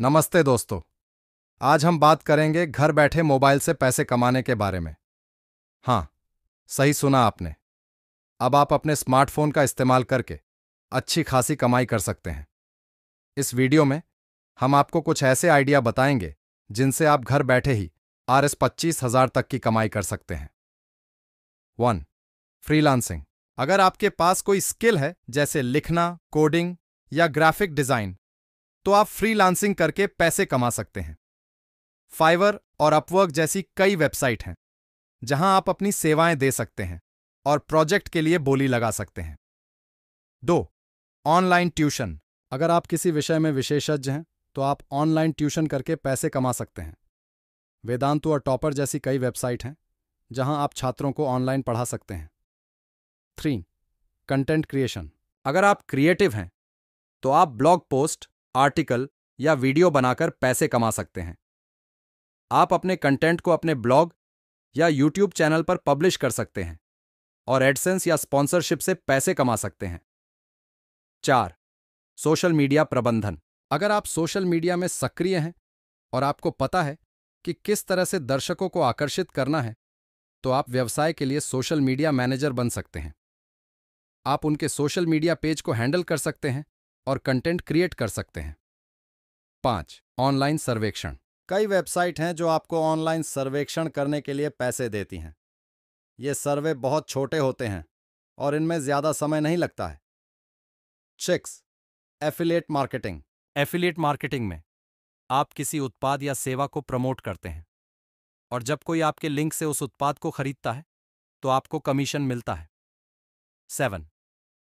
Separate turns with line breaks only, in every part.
नमस्ते दोस्तों आज हम बात करेंगे घर बैठे मोबाइल से पैसे कमाने के बारे में हाँ सही सुना आपने अब आप अपने स्मार्टफोन का इस्तेमाल करके अच्छी खासी कमाई कर सकते हैं इस वीडियो में हम आपको कुछ ऐसे आइडिया बताएंगे जिनसे आप घर बैठे ही आर एस पच्चीस हजार तक की कमाई कर सकते हैं वन फ्रीलांसिंग अगर आपके पास कोई स्किल है जैसे लिखना कोडिंग या ग्राफिक डिज़ाइन तो आप फ्री करके पैसे कमा सकते हैं फाइवर और अपवर्क जैसी कई वेबसाइट हैं जहां आप अपनी सेवाएं दे सकते हैं और प्रोजेक्ट के लिए बोली लगा सकते हैं दो ऑनलाइन ट्यूशन अगर आप किसी विषय में विशेषज्ञ हैं तो आप ऑनलाइन ट्यूशन करके पैसे कमा सकते हैं वेदांतु और टॉपर जैसी कई वेबसाइट हैं जहां आप छात्रों को ऑनलाइन पढ़ा सकते हैं थ्री कंटेंट क्रिएशन अगर आप क्रिएटिव हैं तो आप ब्लॉग पोस्ट आर्टिकल या वीडियो बनाकर पैसे कमा सकते हैं आप अपने कंटेंट को अपने ब्लॉग या यूट्यूब चैनल पर पब्लिश कर सकते हैं और एडसेंस या स्पॉन्सरशिप से पैसे कमा सकते हैं चार सोशल मीडिया प्रबंधन अगर आप सोशल मीडिया में सक्रिय हैं और आपको पता है कि किस तरह से दर्शकों को आकर्षित करना है तो आप व्यवसाय के लिए सोशल मीडिया मैनेजर बन सकते हैं आप उनके सोशल मीडिया पेज को हैंडल कर सकते हैं और कंटेंट क्रिएट कर सकते हैं पांच ऑनलाइन सर्वेक्षण कई वेबसाइट हैं जो आपको ऑनलाइन सर्वेक्षण करने के लिए पैसे देती हैं ये सर्वे बहुत छोटे होते हैं और इनमें ज़्यादा समय नहीं लगता है six affiliate marketing affiliate marketing में आप किसी उत्पाद या सेवा को प्रमोट करते हैं और जब कोई आपके लिंक से उस उत्पाद को खरीदता है तो आपको कमीशन मिलता है सेवन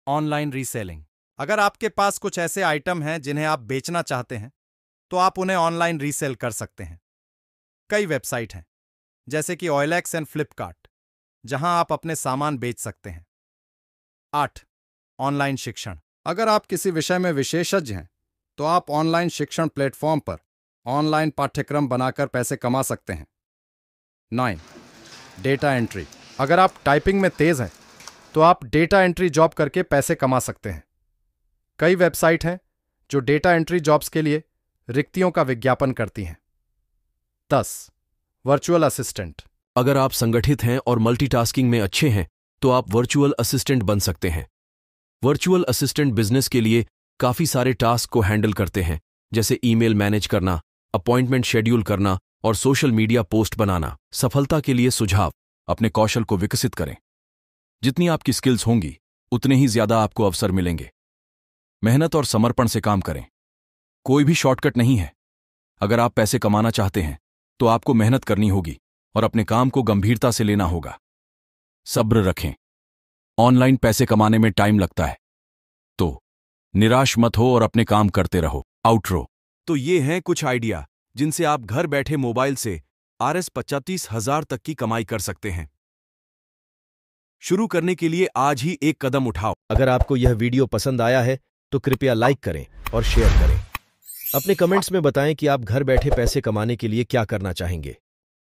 ऑनलाइन रीसेलिंग अगर आपके पास कुछ ऐसे आइटम हैं जिन्हें आप बेचना चाहते हैं तो आप उन्हें ऑनलाइन रीसेल कर सकते हैं कई वेबसाइट हैं जैसे कि ऑयलैक्स एंड फ्लिपकार्ट जहां आप अपने सामान बेच सकते हैं आठ ऑनलाइन शिक्षण अगर आप किसी विषय में विशेषज्ञ हैं तो आप ऑनलाइन शिक्षण प्लेटफॉर्म पर ऑनलाइन पाठ्यक्रम बनाकर पैसे कमा सकते हैं नाइन डेटा एंट्री अगर आप टाइपिंग में तेज हैं तो आप डेटा एंट्री जॉब करके पैसे कमा सकते हैं कई वेबसाइट हैं जो डेटा एंट्री जॉब्स के लिए रिक्तियों का विज्ञापन करती हैं दस वर्चुअल असिस्टेंट अगर आप
संगठित हैं और मल्टीटास्किंग में अच्छे हैं तो आप वर्चुअल असिस्टेंट बन सकते हैं वर्चुअल असिस्टेंट बिजनेस के लिए काफी सारे टास्क को हैंडल करते हैं जैसे ईमेल मैनेज करना अपॉइंटमेंट शेड्यूल करना और सोशल मीडिया पोस्ट बनाना सफलता के लिए सुझाव अपने कौशल को विकसित करें जितनी आपकी स्किल्स होंगी उतने ही ज्यादा आपको अवसर मिलेंगे मेहनत और समर्पण से काम करें कोई भी शॉर्टकट नहीं है अगर आप पैसे कमाना चाहते हैं तो आपको मेहनत करनी होगी और अपने काम को गंभीरता से लेना होगा सब्र रखें ऑनलाइन पैसे कमाने में टाइम लगता है तो निराश मत हो और अपने काम करते रहो आउटरो तो ये हैं कुछ आइडिया जिनसे आप घर बैठे मोबाइल से आर एस पचातीस हजार तक की कमाई कर सकते हैं शुरू करने के लिए आज ही एक कदम उठाओ अगर आपको यह वीडियो पसंद आया है तो कृपया लाइक करें और शेयर करें अपने कमेंट्स में बताएं कि आप घर बैठे पैसे कमाने के लिए क्या करना चाहेंगे